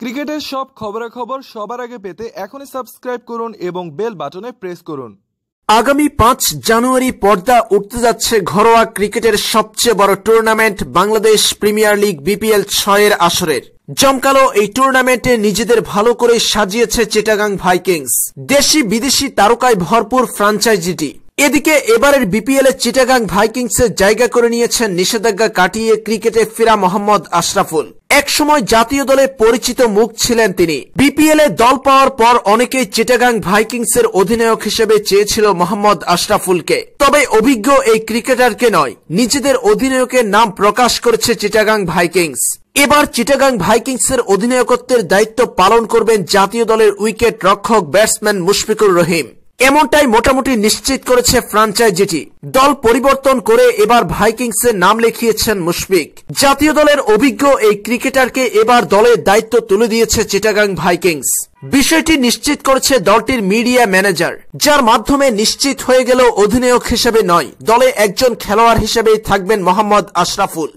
ক্রিকেটের সব খবরাখবর সবার আগে পেতে এখনই সাবস্ক্রাইব করুন এবং বেল বাটনে প্রেস করুন আগামী পাঁচ জানুয়ারি পর্দা উঠতে যাচ্ছে ঘরোয়া ক্রিকেটের সবচেয়ে বড় tournament Bangladesh premier league BPL ছয়ের আসরের জমকালো এই টুর্নামেন্টে নিজেদের ভালো করে সাজিয়েছে চিটাগাং ভাইকিংস দেশি বিদেশি তারকায় ভরপুর ফ্রাঞ্চাইজিটি এদিকে এবারের বিপিএল এ চিটাগাং ভাইকিংসের জায়গা করে নিয়েছেন নিষেধাজ্ঞা কাটিয়ে ক্রিকেটে ফেরা মোহাম্মদ আশরাফুল একসময় জাতীয় দলে পরিচিত মুখ ছিলেন তিনি বিপিএল এ দল পাওয়ার পর অনেকেই চিটাগাং ভাইকিংস এর অধিনায়ক হিসেবে চেয়েছিল মোহাম্মদ আশরাফুলকে তবে অভিজ্ঞ এই ক্রিকেটারকে নয় নিজেদের অধিনায়কের নাম প্রকাশ করেছে চিটাগাং ভাইকিংস এবার চিটাগাং ভাইকিংস এর অধিনায়কত্বের দায়িত্ব পালন করবেন জাতীয় দলের উইকেট রক্ষক ব্যাটসম্যান মুশফিকুর রহিম এমনটাই মোটামুটি নিশ্চিত করেছে ফ্রাঞ্চাইজিটি দল পরিবর্তন করে এবার ভাইকিংসের নাম লিখিয়েছেন মুশফিক জাতীয় দলের অভিজ্ঞ এই ক্রিকেটারকে এবার দলের দায়িত্ব তুলে দিয়েছে চিটাগাং ভাইকিংস বিষয়টি নিশ্চিত করেছে দলটির মিডিয়া ম্যানেজার যার মাধ্যমে নিশ্চিত হয়ে গেল অধিনায়ক হিসেবে নয় দলে একজন খেলোয়াড় হিসেবেই থাকবেন মোহাম্মদ আশরাফুল